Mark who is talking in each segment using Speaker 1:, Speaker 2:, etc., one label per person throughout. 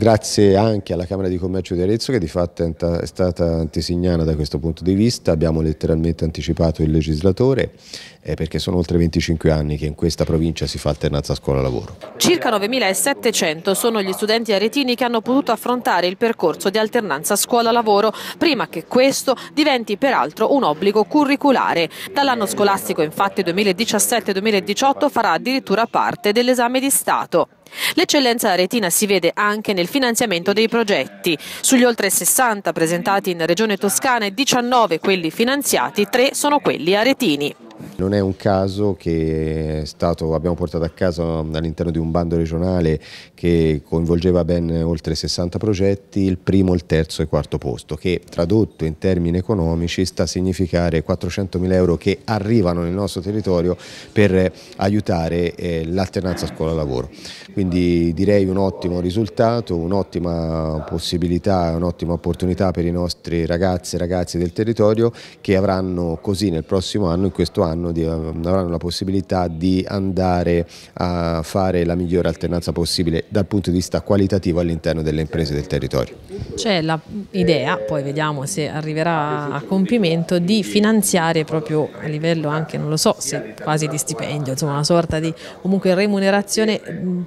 Speaker 1: Grazie anche alla Camera di Commercio di Arezzo che di fatto è stata antesignana da questo punto di vista, abbiamo letteralmente anticipato il legislatore eh, perché sono oltre 25 anni che in questa provincia si fa alternanza scuola-lavoro.
Speaker 2: Circa 9.700 sono gli studenti aretini che hanno potuto affrontare il percorso di alternanza scuola-lavoro prima che questo diventi peraltro un obbligo curriculare. Dall'anno scolastico infatti 2017-2018 farà addirittura parte dell'esame di Stato. L'eccellenza aretina si vede anche nel finanziamento dei progetti. Sugli oltre 60 presentati in Regione Toscana e 19 quelli finanziati, 3 sono quelli aretini.
Speaker 1: Non è un caso che stato, abbiamo portato a casa all'interno di un bando regionale che coinvolgeva ben oltre 60 progetti il primo, il terzo e il quarto posto, che tradotto in termini economici sta a significare 400.000 euro che arrivano nel nostro territorio per aiutare eh, l'alternanza scuola-lavoro. Quindi direi un ottimo risultato, un'ottima possibilità, un'ottima opportunità per i nostri ragazzi e ragazze del territorio che avranno così nel prossimo anno, in questo anno, hanno di, ehm, avranno la possibilità di andare a fare la migliore alternanza possibile dal punto di vista qualitativo all'interno delle imprese del territorio.
Speaker 2: C'è l'idea, poi vediamo se arriverà a compimento, di finanziare proprio a livello anche, non lo so, se quasi di stipendio, insomma una sorta di comunque remunerazione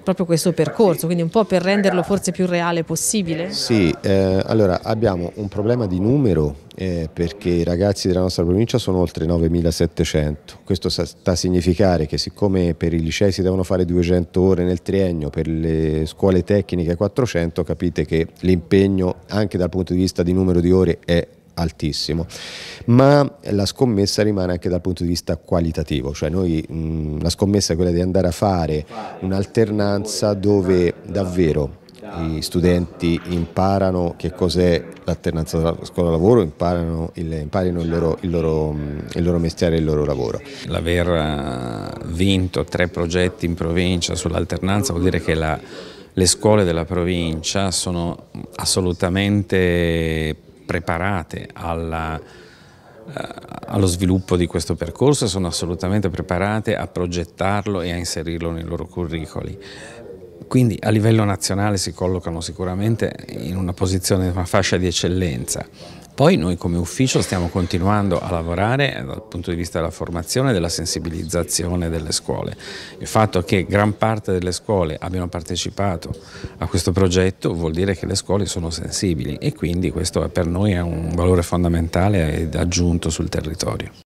Speaker 2: proprio questo percorso, quindi un po' per renderlo forse più reale possibile?
Speaker 1: Sì, eh, allora abbiamo un problema di numero eh, perché i ragazzi della nostra provincia sono oltre 9.700. Questo sta a significare che siccome per i licei si devono fare 200 ore nel triennio, per le scuole tecniche 400, capite che l'impegno anche dal punto di vista di numero di ore è altissimo, ma la scommessa rimane anche dal punto di vista qualitativo, cioè noi mh, la scommessa è quella di andare a fare un'alternanza dove davvero gli studenti imparano che cos'è l'alternanza tra scuola-lavoro, e imparano, il, imparino il loro, il, loro, mm, il loro mestiere e il loro lavoro.
Speaker 3: L'aver eh, vinto tre progetti in provincia sull'alternanza vuol dire che la, le scuole della provincia sono assolutamente preparate alla eh, allo sviluppo di questo percorso sono assolutamente preparate a progettarlo e a inserirlo nei loro curricoli quindi a livello nazionale si collocano sicuramente in una posizione, una fascia di eccellenza. Poi noi come ufficio stiamo continuando a lavorare dal punto di vista della formazione e della sensibilizzazione delle scuole. Il fatto che gran parte delle scuole abbiano partecipato a questo progetto vuol dire che le scuole sono sensibili e quindi questo per noi è un valore fondamentale ed aggiunto sul territorio.